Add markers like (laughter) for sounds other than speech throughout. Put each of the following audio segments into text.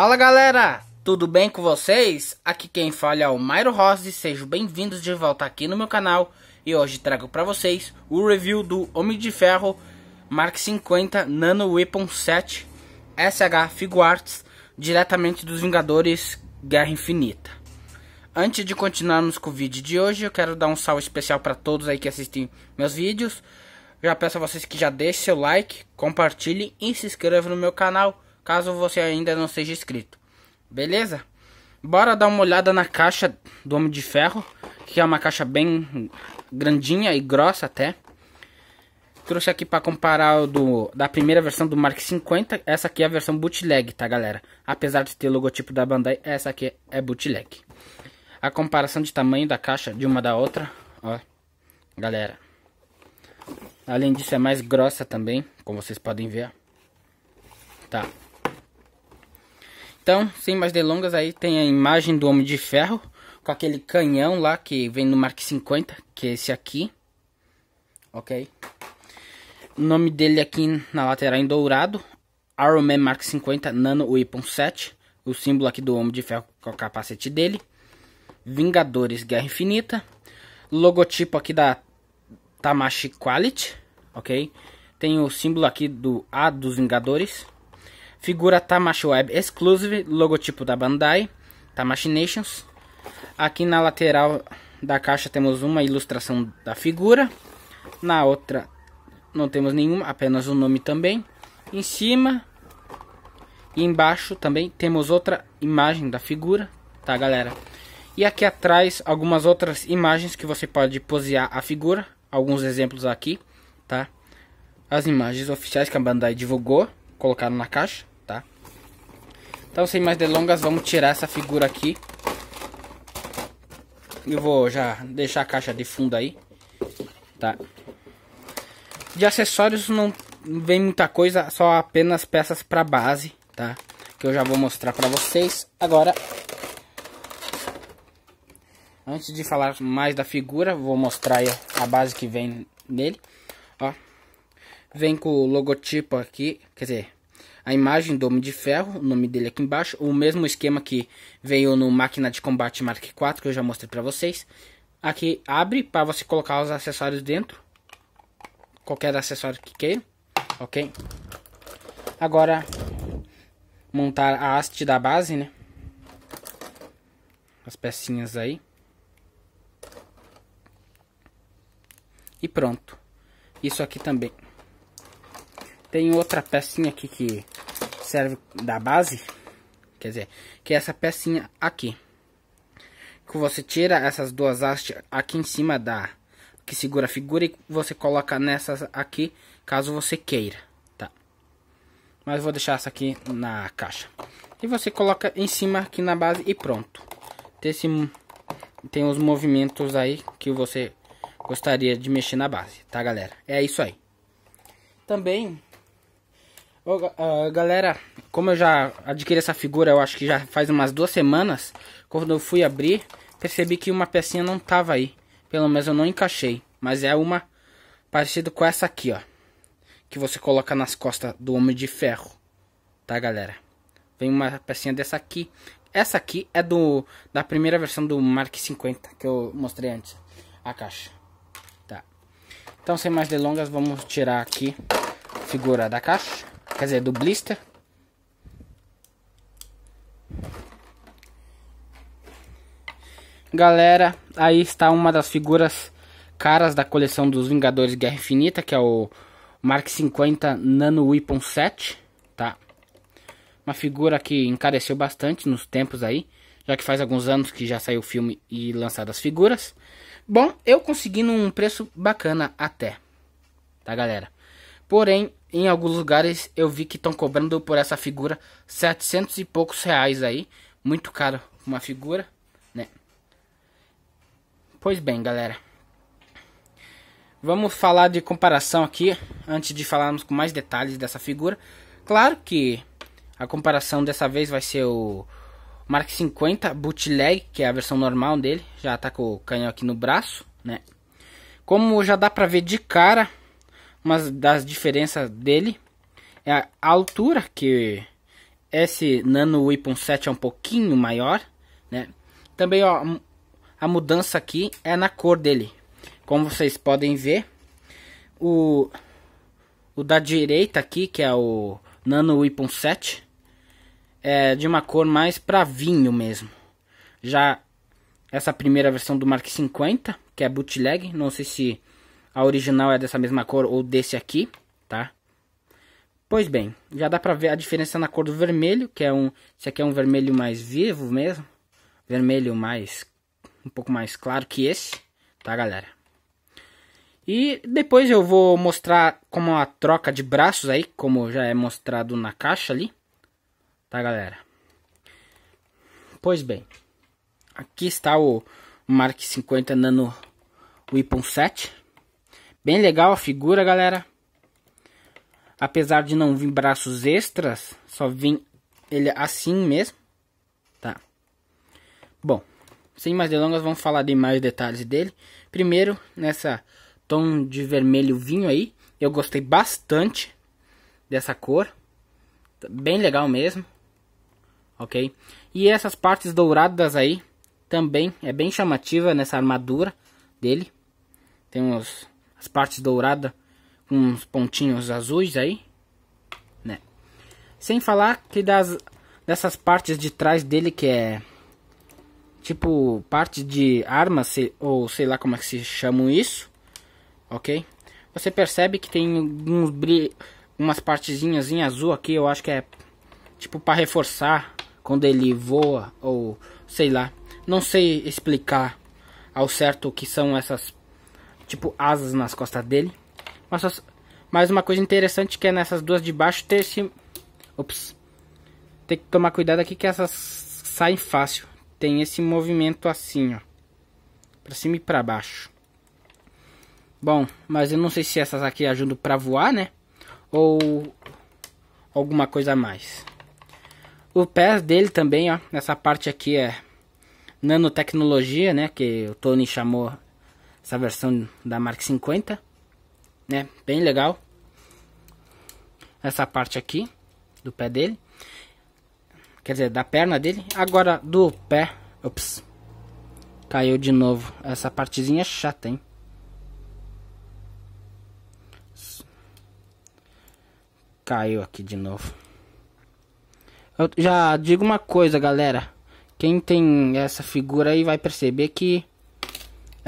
Fala galera, tudo bem com vocês? Aqui quem fala é o Mairo Rossi, sejam bem-vindos de volta aqui no meu canal e hoje trago para vocês o review do Homem de Ferro Mark 50 Nano Weapon 7 SH Figuarts diretamente dos Vingadores Guerra Infinita. Antes de continuarmos com o vídeo de hoje, eu quero dar um salve especial para todos aí que assistem meus vídeos. Já peço a vocês que já deixem seu like, compartilhem e se inscrevam no meu canal caso você ainda não seja inscrito. Beleza? Bora dar uma olhada na caixa do Homem de Ferro, que é uma caixa bem grandinha e grossa até. Trouxe aqui para comparar o do, da primeira versão do Mark 50, essa aqui é a versão bootleg, tá galera? Apesar de ter o logotipo da Bandai, essa aqui é bootleg. A comparação de tamanho da caixa de uma da outra, ó, galera. Além disso é mais grossa também, como vocês podem ver. Tá, então, sem mais delongas, aí tem a imagem do Homem de Ferro com aquele canhão lá que vem no Mark 50, que é esse aqui. OK? O nome dele aqui na lateral em dourado, Iron Man Mark 50 Nano Weapon 7, o símbolo aqui do Homem de Ferro com o capacete dele. Vingadores Guerra Infinita, logotipo aqui da Tamashi Quality, OK? Tem o símbolo aqui do A dos Vingadores. Figura Tamashi Web Exclusive, logotipo da Bandai, Tamashi Nations. Aqui na lateral da caixa temos uma ilustração da figura. Na outra não temos nenhuma, apenas o um nome também. Em cima e embaixo também temos outra imagem da figura, tá galera? E aqui atrás algumas outras imagens que você pode posear a figura. Alguns exemplos aqui, tá? As imagens oficiais que a Bandai divulgou colocaram na caixa, tá? Então, sem mais delongas, vamos tirar essa figura aqui. Eu vou já deixar a caixa de fundo aí, tá? De acessórios não vem muita coisa, só apenas peças para base, tá? Que eu já vou mostrar para vocês. Agora, antes de falar mais da figura, vou mostrar a base que vem nele, ó. Vem com o logotipo aqui, quer dizer, a imagem do Homem de Ferro, o nome dele aqui embaixo, o mesmo esquema que veio no Máquina de Combate Mark IV, que eu já mostrei para vocês. Aqui abre para você colocar os acessórios dentro, qualquer acessório que queira, ok? Agora, montar a haste da base, né? As pecinhas aí. E pronto. Isso aqui também. Tem outra pecinha aqui que serve da base, quer dizer, que é essa pecinha aqui. Que você tira essas duas hastes aqui em cima da que segura a figura e você coloca nessas aqui, caso você queira, tá? Mas vou deixar essa aqui na caixa. E você coloca em cima aqui na base e pronto. Tem, esse, tem os movimentos aí que você gostaria de mexer na base, tá galera? É isso aí. Também Ô, uh, galera, como eu já adquiri essa figura, eu acho que já faz umas duas semanas, quando eu fui abrir, percebi que uma pecinha não tava aí. Pelo menos eu não encaixei, mas é uma parecida com essa aqui, ó. Que você coloca nas costas do Homem de Ferro, tá, galera? Vem uma pecinha dessa aqui. Essa aqui é do da primeira versão do Mark 50, que eu mostrei antes, a caixa. Tá. Então, sem mais delongas, vamos tirar aqui a figura da caixa. Quer dizer, do blister. Galera, aí está uma das figuras caras da coleção dos Vingadores Guerra Infinita, que é o Mark 50 Nano Weapon 7, tá? Uma figura que encareceu bastante nos tempos aí, já que faz alguns anos que já saiu o filme e lançado as figuras. Bom, eu consegui num preço bacana até, tá galera? Porém, em alguns lugares eu vi que estão cobrando por essa figura 700 e poucos reais aí. Muito caro uma figura, né? Pois bem, galera. Vamos falar de comparação aqui, antes de falarmos com mais detalhes dessa figura. Claro que a comparação dessa vez vai ser o Mark 50 Bootleg, que é a versão normal dele. Já tá com o canhão aqui no braço, né? Como já dá pra ver de cara, uma das diferenças dele é a altura, que esse Nano Weapon 7 é um pouquinho maior, né? Também ó, a mudança aqui é na cor dele. Como vocês podem ver, o, o da direita aqui, que é o Nano Weapon 7, é de uma cor mais para vinho mesmo. Já essa primeira versão do Mark 50, que é bootleg, não sei se a original é dessa mesma cor ou desse aqui, tá? Pois bem, já dá pra ver a diferença na cor do vermelho, que é um... Esse aqui é um vermelho mais vivo mesmo. Vermelho mais... Um pouco mais claro que esse, tá galera? E depois eu vou mostrar como a troca de braços aí, como já é mostrado na caixa ali. Tá galera? Pois bem, aqui está o Mark 50 Nano Weapon 7. Bem legal a figura, galera. Apesar de não vir braços extras, só vem ele assim mesmo. Tá. Bom, sem mais delongas, vamos falar de mais detalhes dele. Primeiro, nessa tom de vermelho vinho aí, eu gostei bastante dessa cor. Bem legal mesmo. Ok? E essas partes douradas aí, também é bem chamativa nessa armadura dele. Tem uns as partes douradas com uns pontinhos azuis aí, né? Sem falar que das dessas partes de trás dele que é tipo parte de arma se, ou sei lá como é que se chama isso, ok? Você percebe que tem uns umas partezinhas em azul aqui, eu acho que é tipo para reforçar quando ele voa ou sei lá, não sei explicar ao certo o que são essas tipo asas nas costas dele. Mas, mas uma coisa interessante que é nessas duas de baixo ter esse... Ops. Tem que tomar cuidado aqui que essas saem fácil. Tem esse movimento assim, ó. Pra cima e pra baixo. Bom, mas eu não sei se essas aqui ajudam pra voar, né? Ou alguma coisa a mais. O pé dele também, ó. Nessa parte aqui é nanotecnologia, né? Que o Tony chamou essa versão da Mark 50, né? Bem legal. Essa parte aqui do pé dele. Quer dizer, da perna dele. Agora do pé. Ops. Caiu de novo. Essa partezinha chata, hein? Caiu aqui de novo. Eu já digo uma coisa, galera. Quem tem essa figura aí vai perceber que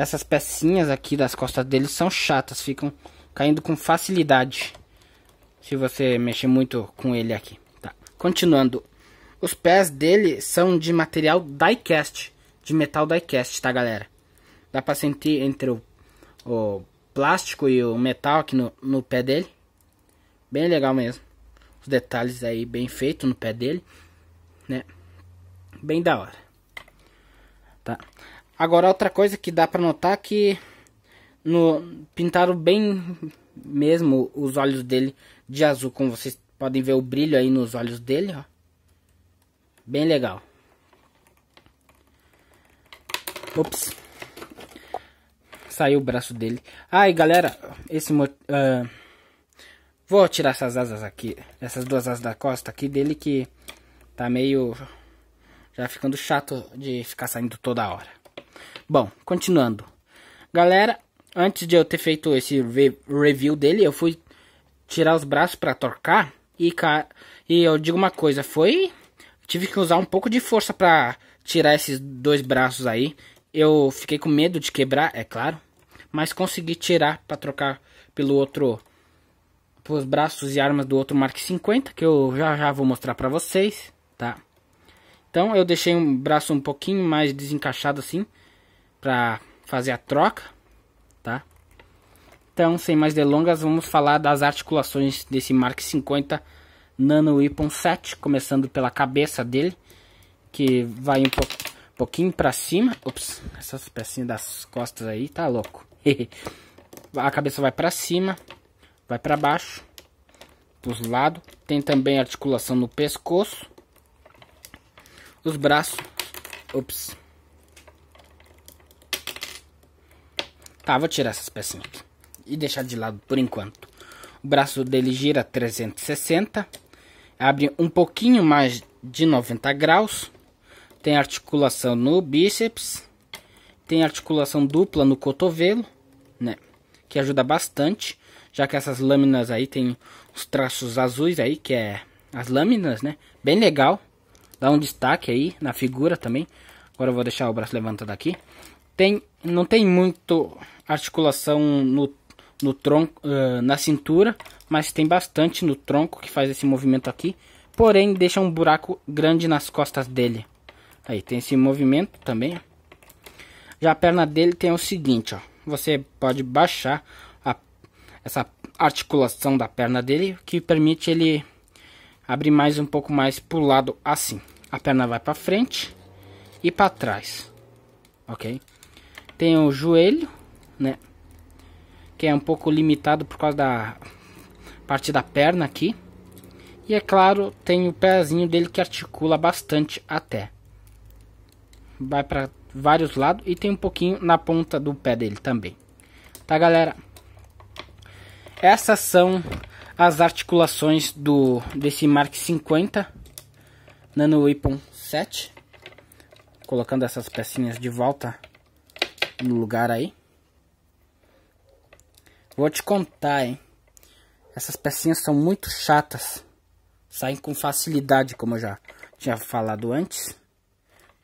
essas pecinhas aqui das costas dele são chatas, ficam caindo com facilidade. Se você mexer muito com ele aqui. Tá. Continuando. Os pés dele são de material diecast. De metal diecast, tá galera? Dá pra sentir entre o, o plástico e o metal aqui no, no pé dele. Bem legal mesmo. Os detalhes aí bem feitos no pé dele. Né? Bem da hora. Tá? Agora, outra coisa que dá para notar é que no, pintaram bem mesmo os olhos dele de azul, como vocês podem ver o brilho aí nos olhos dele, ó. Bem legal. Ops. Saiu o braço dele. Ai, galera, esse... Uh, vou tirar essas asas aqui, essas duas asas da costa aqui dele que tá meio... Já ficando chato de ficar saindo toda hora. Bom, continuando. Galera, antes de eu ter feito esse re review dele, eu fui tirar os braços para torcar e cara, e eu digo uma coisa, foi tive que usar um pouco de força para tirar esses dois braços aí. Eu fiquei com medo de quebrar, é claro, mas consegui tirar para trocar pelo outro pelos braços e armas do outro Mark 50, que eu já já vou mostrar para vocês, tá? Então eu deixei um braço um pouquinho mais desencaixado assim, para fazer a troca, tá? Então, sem mais delongas, vamos falar das articulações desse Mark 50 Nano Weapon 7, começando pela cabeça dele, que vai um po pouquinho para cima. Ops, essas pecinhas das costas aí tá louco. (laughs) a cabeça vai para cima, vai para baixo, pros lados. Tem também articulação no pescoço. Os braços, ops, Tá, vou tirar essas pecinhas aqui. E deixar de lado por enquanto. O braço dele gira 360. Abre um pouquinho mais de 90 graus. Tem articulação no bíceps. Tem articulação dupla no cotovelo. Né? Que ajuda bastante. Já que essas lâminas aí tem os traços azuis aí. Que é as lâminas, né? Bem legal. Dá um destaque aí na figura também. Agora eu vou deixar o braço levantado aqui tem, não tem muito articulação no, no tronco, uh, na cintura, mas tem bastante no tronco que faz esse movimento aqui. Porém, deixa um buraco grande nas costas dele. Aí tem esse movimento também. Já a perna dele tem o seguinte, ó. Você pode baixar a, essa articulação da perna dele, que permite ele abrir mais um pouco mais para o lado assim. A perna vai para frente e para trás, ok? Tem o joelho, né? Que é um pouco limitado por causa da parte da perna aqui. E é claro, tem o pezinho dele que articula bastante até. Vai para vários lados e tem um pouquinho na ponta do pé dele também. Tá, galera? Essas são as articulações do desse Mark 50 Nano Weapon 7. Colocando essas pecinhas de volta no lugar aí. Vou te contar, hein. Essas pecinhas são muito chatas. Saem com facilidade, como eu já tinha falado antes.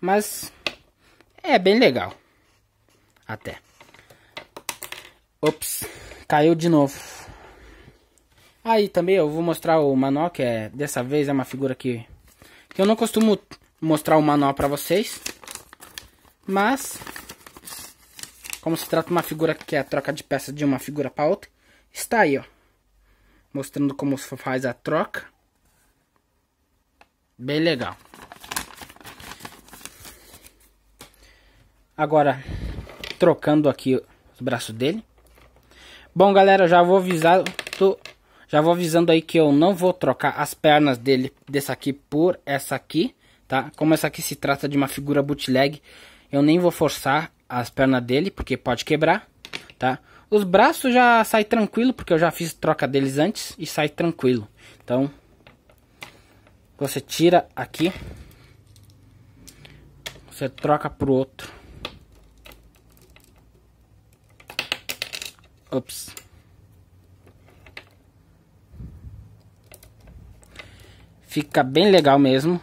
Mas é bem legal. Até. Ops, caiu de novo. Aí também eu vou mostrar o manual, que é dessa vez é uma figura que, que eu não costumo mostrar o manual pra vocês. Mas como se trata de uma figura que é a troca de peça de uma figura para outra, está aí, ó. Mostrando como se faz a troca. Bem legal. Agora, trocando aqui os braços dele. Bom, galera, já vou avisar, tô, já vou avisando aí que eu não vou trocar as pernas dele dessa aqui por essa aqui, tá? Como essa aqui se trata de uma figura bootleg, eu nem vou forçar as pernas dele, porque pode quebrar, tá? Os braços já sai tranquilo, porque eu já fiz troca deles antes e sai tranquilo. Então, você tira aqui, você troca pro outro. Ops. Fica bem legal mesmo.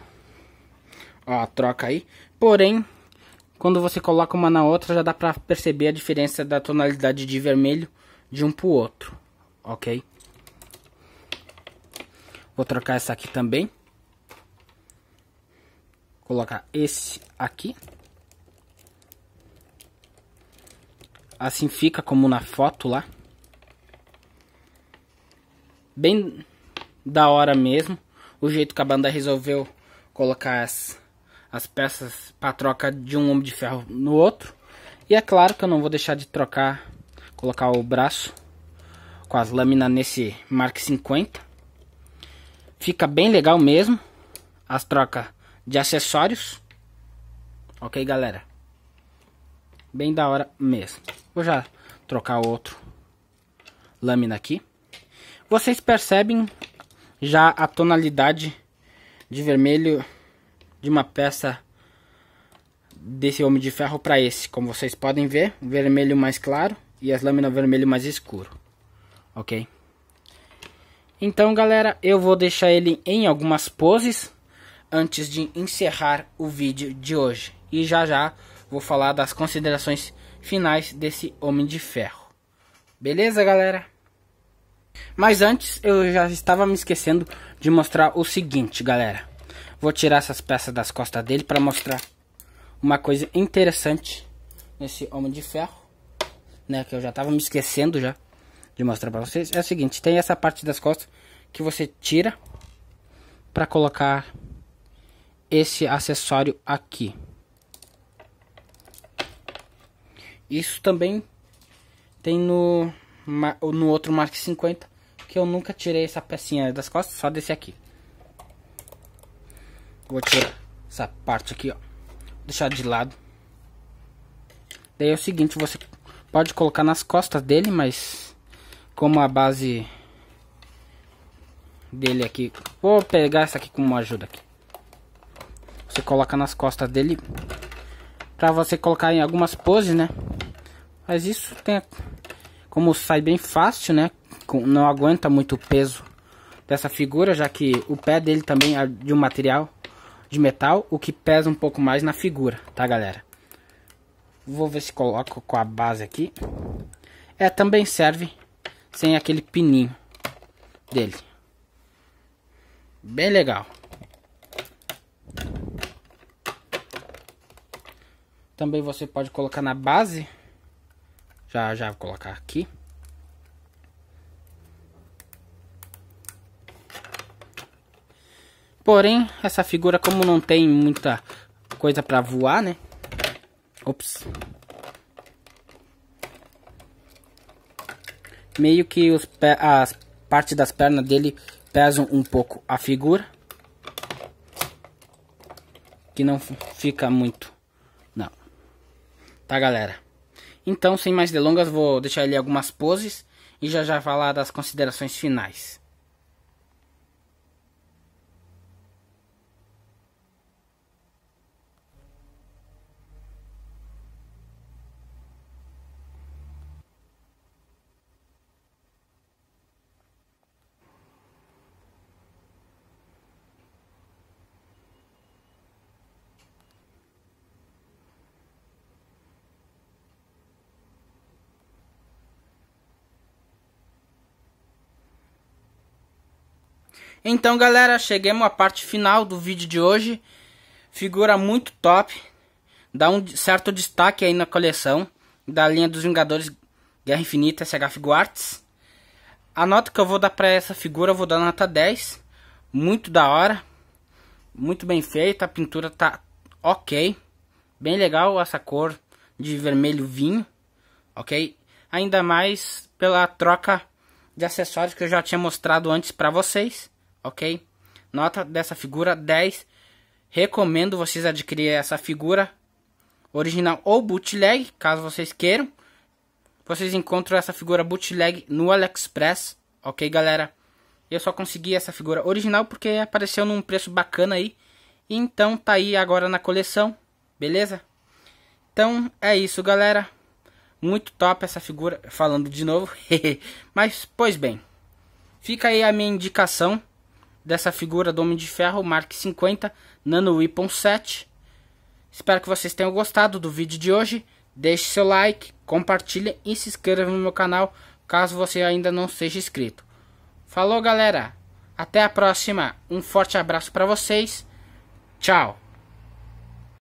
Ó, troca aí. Porém, quando você coloca uma na outra, já dá para perceber a diferença da tonalidade de vermelho de um para o outro, ok? Vou trocar essa aqui também. Colocar esse aqui. Assim fica como na foto lá. Bem da hora mesmo. O jeito que a banda resolveu colocar as as peças para troca de um homem de ferro no outro. E é claro que eu não vou deixar de trocar, colocar o braço com as lâminas nesse Mark 50. Fica bem legal mesmo as trocas de acessórios. Ok, galera? Bem da hora mesmo. Vou já trocar outro lâmina aqui. Vocês percebem já a tonalidade de vermelho de uma peça desse homem de ferro para esse. Como vocês podem ver, vermelho mais claro e as lâminas vermelho mais escuro. Ok? Então, galera, eu vou deixar ele em algumas poses antes de encerrar o vídeo de hoje. E já já vou falar das considerações finais desse Homem de Ferro. Beleza, galera? Mas antes, eu já estava me esquecendo de mostrar o seguinte, galera. Vou tirar essas peças das costas dele para mostrar uma coisa interessante nesse Homem de Ferro, né? Que eu já tava me esquecendo já de mostrar para vocês. É o seguinte, tem essa parte das costas que você tira para colocar esse acessório aqui. Isso também tem no, no outro Mark 50, que eu nunca tirei essa pecinha das costas, só desse aqui. Vou tirar essa parte aqui, ó. Deixar de lado. Daí é o seguinte, você pode colocar nas costas dele, mas como a base dele aqui. Vou pegar essa aqui como ajuda aqui. Você coloca nas costas dele pra você colocar em algumas poses, né? Mas isso tem como sai bem fácil, né? Não aguenta muito o peso dessa figura, já que o pé dele também é de um material de metal, o que pesa um pouco mais na figura, tá galera? Vou ver se coloco com a base aqui. É, também serve sem aquele pininho dele. Bem legal. Também você pode colocar na base. Já, já vou colocar aqui. Porém, essa figura como não tem muita coisa para voar, né? Ops. Meio que os as partes das pernas dele pesam um pouco a figura. Que não fica muito. Não. Tá, galera? Então, sem mais delongas, vou deixar ele algumas poses e já já falar das considerações finais. Então, galera, chegamos à parte final do vídeo de hoje. Figura muito top. Dá um certo destaque aí na coleção da linha dos Vingadores Guerra Infinita SHF Figuarts. A nota que eu vou dar para essa figura, eu vou dar nota 10. Muito da hora. Muito bem feita, a pintura tá ok. Bem legal essa cor de vermelho vinho, ok? Ainda mais pela troca de acessórios que eu já tinha mostrado antes para vocês ok? Nota dessa figura 10. Recomendo vocês adquirir essa figura original ou bootleg, caso vocês queiram. Vocês encontram essa figura bootleg no AliExpress, ok, galera? Eu só consegui essa figura original porque apareceu num preço bacana aí. Então tá aí agora na coleção, beleza? Então é isso, galera. Muito top essa figura, falando de novo. (laughs) Mas pois bem, fica aí a minha indicação dessa figura do Homem de Ferro, Mark 50 Nano Weapon 7. Espero que vocês tenham gostado do vídeo de hoje. Deixe seu like, compartilhe e se inscreva no meu canal caso você ainda não seja inscrito. Falou galera, até a próxima, um forte abraço para vocês, tchau!